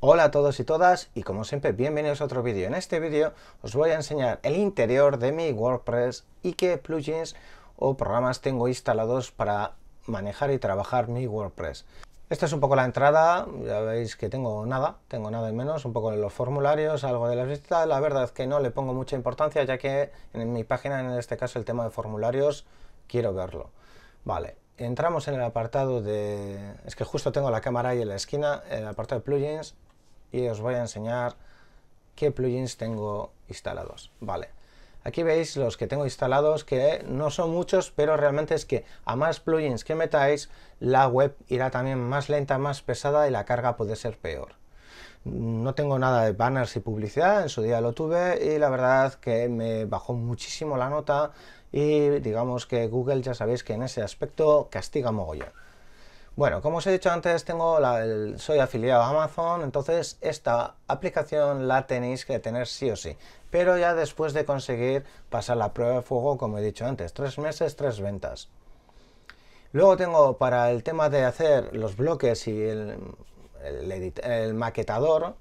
Hola a todos y todas y como siempre bienvenidos a otro vídeo. En este vídeo os voy a enseñar el interior de mi WordPress y qué plugins o programas tengo instalados para manejar y trabajar mi WordPress. Esta es un poco la entrada, ya veis que tengo nada, tengo nada y menos, un poco de los formularios, algo de la vista. la verdad es que no le pongo mucha importancia ya que en mi página, en este caso el tema de formularios, quiero verlo. Vale, entramos en el apartado de... es que justo tengo la cámara ahí en la esquina, el apartado de plugins, y os voy a enseñar qué plugins tengo instalados. Vale, aquí veis los que tengo instalados, que no son muchos, pero realmente es que a más plugins que metáis, la web irá también más lenta, más pesada y la carga puede ser peor. No tengo nada de banners y publicidad, en su día lo tuve y la verdad que me bajó muchísimo la nota y digamos que Google ya sabéis que en ese aspecto castiga mogollón. Bueno, como os he dicho antes, tengo soy afiliado a Amazon, entonces esta aplicación la tenéis que tener sí o sí. Pero ya después de conseguir pasar la prueba de fuego, como he dicho antes, tres meses, tres ventas. Luego tengo para el tema de hacer los bloques y el, el maquetador,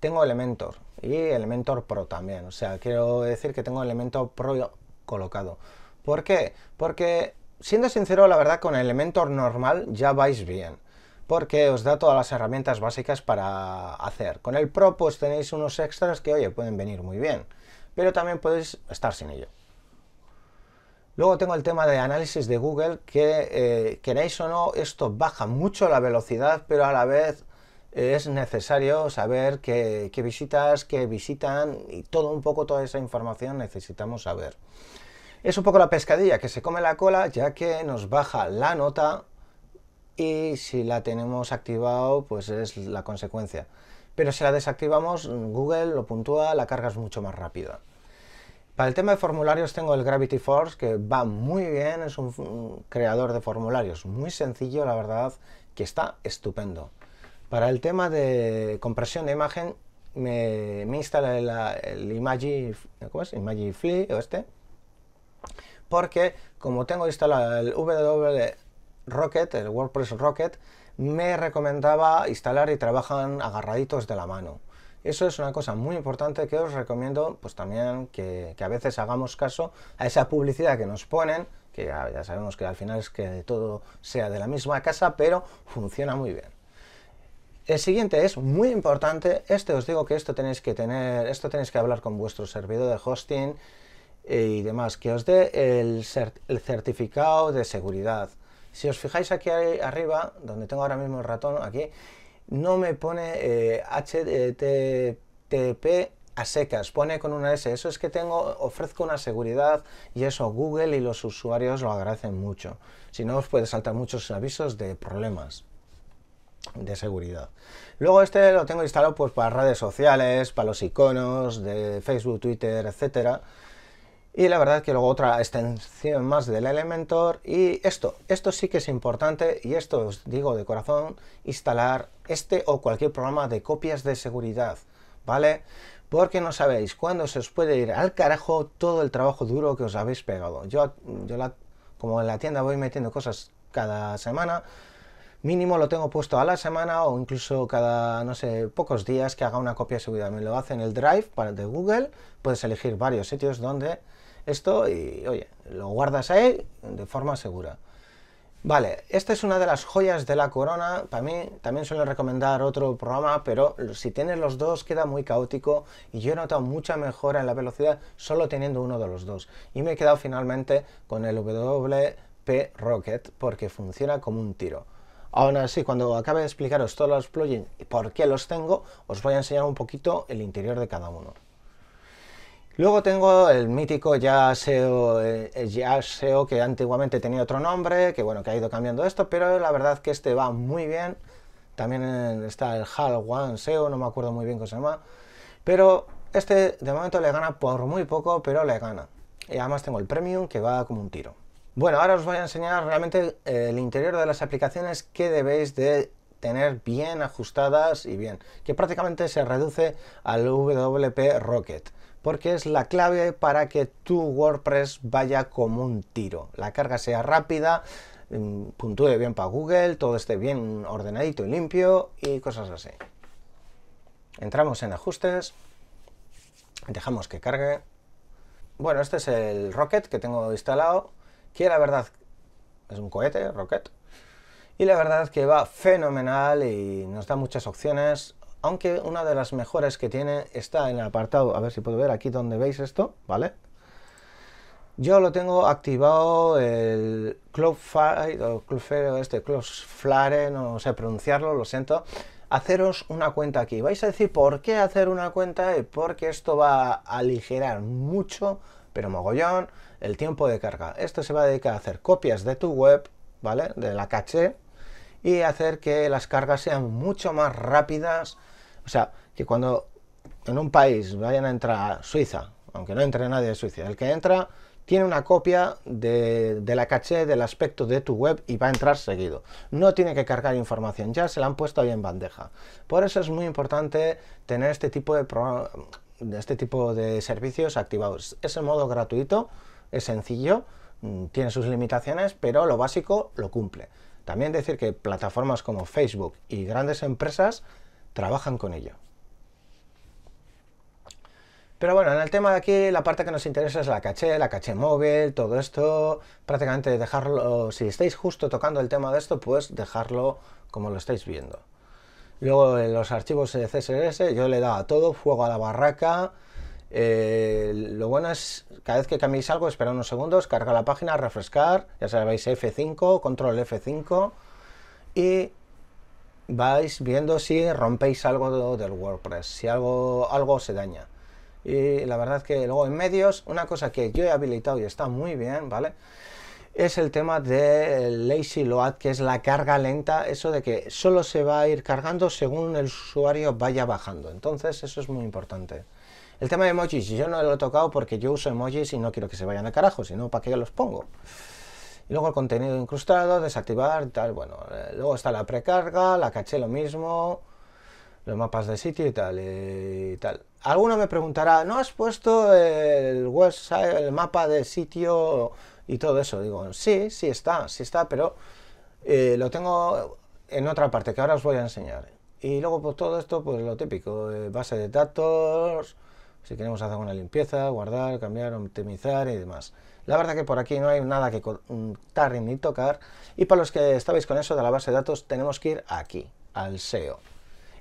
tengo Elementor y Elementor Pro también. O sea, quiero decir que tengo Elementor Pro colocado. ¿Por qué? Porque siendo sincero, la verdad, con Elementor normal ya vais bien, porque os da todas las herramientas básicas para hacer. Con el Pro, pues tenéis unos extras que, oye, pueden venir muy bien, pero también podéis estar sin ello. Luego tengo el tema de análisis de Google, que eh, queréis o no, esto baja mucho la velocidad, pero a la vez es necesario saber qué, qué visitas, qué visitan y todo un poco, toda esa información necesitamos saber. Es un poco la pescadilla que se come la cola ya que nos baja la nota y si la tenemos activado pues es la consecuencia. Pero si la desactivamos Google lo puntúa, la carga es mucho más rápida. Para el tema de formularios tengo el Gravity Force que va muy bien, es un creador de formularios muy sencillo la verdad que está estupendo. Para el tema de compresión de imagen me, instala el, el o este, porque como tengo instalado el W Rocket, el WordPress Rocket, me recomendaba instalar y trabajan agarraditos de la mano. Eso es una cosa muy importante que os recomiendo, pues también que, a veces hagamos caso a esa publicidad que nos ponen, que ya, ya, sabemos que al final es que todo sea de la misma casa, pero funciona muy bien. El siguiente es muy importante, este os digo que esto tenéis que tener, esto tenéis que hablar con vuestro servidor de hosting, eh, y demás, que os dé el, certificado de seguridad. Si os fijáis aquí arriba, donde tengo ahora mismo el ratón, aquí, no me pone HTTP eh, a secas, pone con una S. Eso es que tengo, ofrezco una seguridad y eso Google y los usuarios lo agradecen mucho. Si no, os puede saltar muchos avisos de problemas de seguridad. Luego este lo tengo instalado pues para redes sociales, para los iconos de Facebook, Twitter, etcétera y la verdad que luego otra extensión más del Elementor y esto, esto sí que es importante y esto os digo de corazón, instalar este o cualquier programa de copias de seguridad, ¿vale? Porque no sabéis cuándo se os puede ir al carajo todo el trabajo duro que os habéis pegado. Yo, yo la, como en la tienda voy metiendo cosas cada semana, mínimo lo tengo puesto a la semana o incluso cada, no sé, pocos días que haga una copia de seguridad. Me lo hace en el Drive para, de Google, puedes elegir varios sitios donde esto y, oye, lo guardas ahí de forma segura. Vale, esta es una de las joyas de la corona. Para mí también suelo recomendar otro programa, pero si tienes los dos queda muy caótico y yo he notado mucha mejora en la velocidad solo teniendo uno de los dos. Y me he quedado finalmente con el WP Rocket porque funciona como un tiro. Aún así, cuando acabe de explicaros todos los plugins y por qué los tengo, os voy a enseñar un poquito el interior de cada uno. Luego tengo el mítico ya SEO, eh, que antiguamente tenía otro nombre, que bueno, que ha ido cambiando esto, pero la verdad que este va muy bien. También eh, está el HAL One SEO, no me acuerdo muy bien cómo se llama. Pero este de momento le gana por muy poco, pero le gana. Y además tengo el Premium que va como un tiro. Bueno, ahora os voy a enseñar realmente eh, el interior de las aplicaciones que debéis de tener bien ajustadas y bien, que prácticamente se reduce al WP Rocket porque es la clave para que tu WordPress vaya como un tiro. La carga sea rápida, mm, puntúe bien para Google, todo esté bien ordenadito y limpio y cosas así. Entramos en ajustes, dejamos que cargue. Bueno, este es el Rocket que tengo instalado, que la verdad es un cohete, Rocket. Y la verdad es que va fenomenal y nos da muchas opciones aunque una de las mejores que tiene está en el apartado, a ver si puedo ver aquí donde veis esto, ¿vale? Yo lo tengo activado el Cloudflare, o este Cloudflare, no sé pronunciarlo, lo siento. Haceros una cuenta aquí. Vais a decir por qué hacer una cuenta y porque esto va a aligerar mucho, pero mogollón, el tiempo de carga. Esto se va a dedicar a hacer copias de tu web, ¿vale? De la caché, y hacer que las cargas sean mucho más rápidas. O sea, que cuando en un país vayan a entrar Suiza, aunque no entre nadie de Suiza, el que entra tiene una copia de, la caché del aspecto de tu web y va a entrar seguido. No tiene que cargar información, ya se la han puesto ahí en bandeja. Por eso es muy importante tener este tipo de, este tipo de servicios activados. Es el modo gratuito, es sencillo, mm, tiene sus limitaciones, pero lo básico lo cumple. También decir que plataformas como Facebook y grandes empresas trabajan con ello. Pero bueno, en el tema de aquí la parte que nos interesa es la caché, la caché móvil, todo esto, prácticamente dejarlo, si estáis justo tocando el tema de esto, pues dejarlo como lo estáis viendo. Luego en los archivos de CSS yo le he a todo, fuego a la barraca. Eh, lo bueno es cada vez que cambiéis algo, espera unos segundos, carga la página, refrescar, ya sabéis F5, control F5 y vais viendo si rompéis algo del WordPress, si algo, algo se daña. Y la verdad que luego en medios, una cosa que yo he habilitado y está muy bien, ¿vale? Es el tema de lazy load, que es la carga lenta, eso de que solo se va a ir cargando según el usuario vaya bajando. Entonces eso es muy importante. El tema de emojis yo no lo he tocado porque yo uso emojis y no quiero que se vayan a carajo, sino para qué los pongo. Y luego el contenido incrustado, desactivar, tal, bueno. Eh, luego está la precarga, la caché lo mismo, los mapas de sitio y tal, y tal. Alguno me preguntará, ¿no has puesto el el mapa de sitio y todo eso? Digo, sí, sí está, sí está, pero eh, lo tengo en otra parte que ahora os voy a enseñar. Y luego pues todo esto, pues lo típico, eh, base de datos, si queremos hacer una limpieza, guardar, cambiar, optimizar y demás. La verdad que por aquí no hay nada que contar mm, ni tocar. Y para los que estabais con eso de la base de datos, tenemos que ir aquí, al SEO.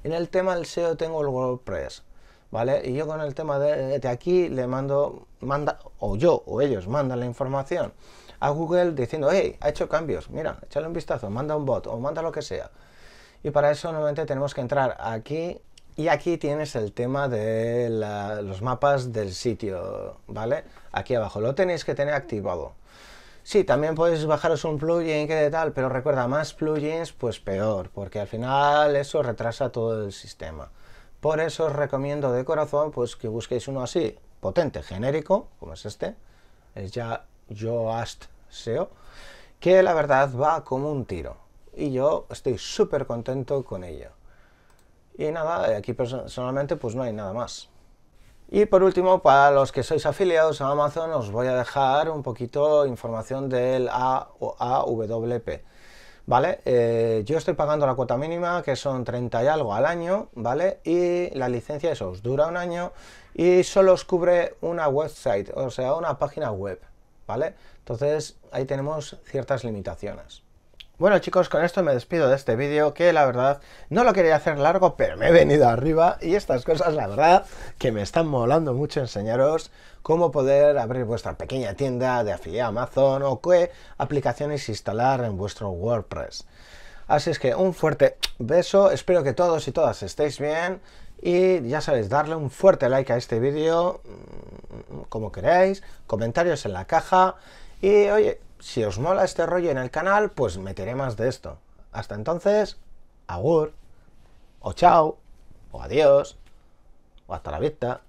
En el tema del SEO tengo el WordPress, ¿vale? Y yo con el tema de, aquí le mando, manda, o yo o ellos mandan la información a Google diciendo, hey, ha hecho cambios, mira, echale un vistazo, manda un bot o manda lo que sea. Y para eso nuevamente tenemos que entrar aquí y aquí tienes el tema de los mapas del sitio, ¿vale? Aquí abajo, lo tenéis que tener activado. Sí, también podéis bajaros un plugin que de tal, pero recuerda, más plugins, pues peor, porque al final eso retrasa todo el sistema. Por eso os recomiendo de corazón pues que busquéis uno así, potente, genérico, como es este, es ya Yoast SEO, que la verdad va como un tiro. Y yo estoy súper contento con ello. Y nada, aquí personalmente pues no hay nada más. Y por último, para los que sois afiliados a Amazon, os voy a dejar un poquito información del AWP. ¿Vale? Eh, yo estoy pagando la cuota mínima, que son 30 y algo al año, ¿vale? Y la licencia, eso, os dura un año y solo os cubre una website, o sea, una página web, ¿vale? Entonces, ahí tenemos ciertas limitaciones. Bueno chicos, con esto me despido de este vídeo que la verdad no lo quería hacer largo, pero me he venido arriba y estas cosas la verdad que me están molando mucho enseñaros cómo poder abrir vuestra pequeña tienda de afiliado Amazon o qué aplicaciones instalar en vuestro WordPress. Así es que un fuerte beso, espero que todos y todas estéis bien y ya sabéis, darle un fuerte like a este vídeo, mm, como queráis, comentarios en la caja y oye, si os mola este rollo en el canal, pues meteré más de esto. Hasta entonces, agur, o chao, o adiós, o hasta la vista.